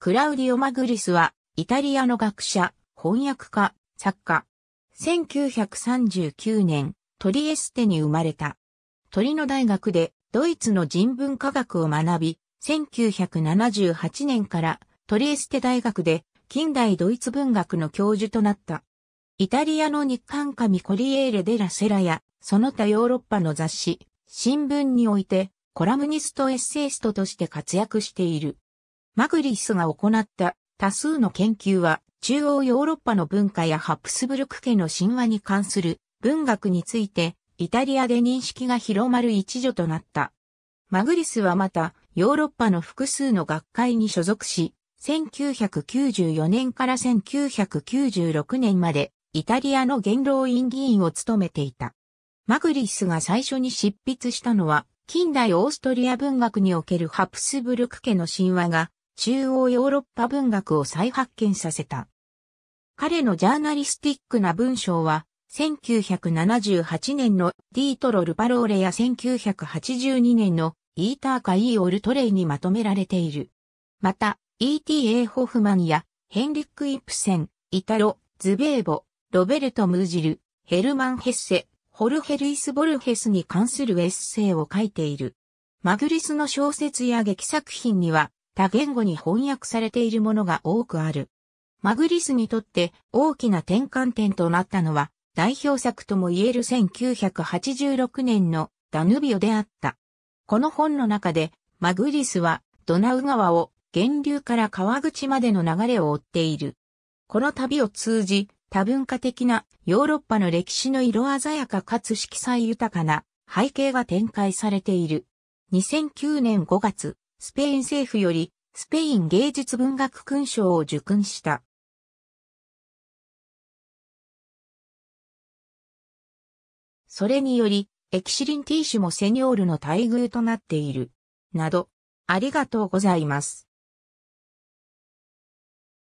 クラウディオ・マグリスは、イタリアの学者、翻訳家、作家。1939年、トリエステに生まれた。トリノ大学で、ドイツの人文科学を学び、1978年からトリエステ大学で近代ドイツ文学の教授となった。イタリアの日刊紙コリエーレ・デ・ラ・セラや、その他ヨーロッパの雑誌、新聞において、コラムニストエッセイストとして活躍している。マグリスが行った多数の研究は、中央ヨーロッパの文化やハプスブルク家の神話に関する文学について、イタリアで認識が広まる一助となった。マグリスはまた、ヨーロッパの複数の学会に所属し、1994年から1996年まで、イタリアの元老院議員を務めていた。マグリスが最初に執筆したのは、近代オーストリア文学におけるハプスブルク家の神話が中央ヨーロッパ文学を再発見させた。彼のジャーナリスティックな文章は、1978年のディートロ・ルパローレや1982年のイーターカ・イーオル・トレイにまとめられている。また、E.T.A. ホフマンやヘンリック・イプセン、イタロ、ズベーボ、ロベルト・ムージル、ヘルマン・ヘッセ、ホルヘルイス・ボルヘスに関するエッセイを書いている。マグリスの小説や劇作品には、他言語に翻訳されているものが多くある。マグリスにとって大きな転換点となったのは代表作とも言える1986年のダヌビオであった。この本の中でマグリスはドナウ川を源流から川口までの流れを追っている。この旅を通じ多文化的なヨーロッパの歴史の色鮮やかかつ色彩豊かな背景が展開されている。2009年5月、スペイン政府より、スペイン芸術文学勲章を受勲した。それにより、エキシリンティーシュもセニョールの待遇となっている。など、ありがとうございます。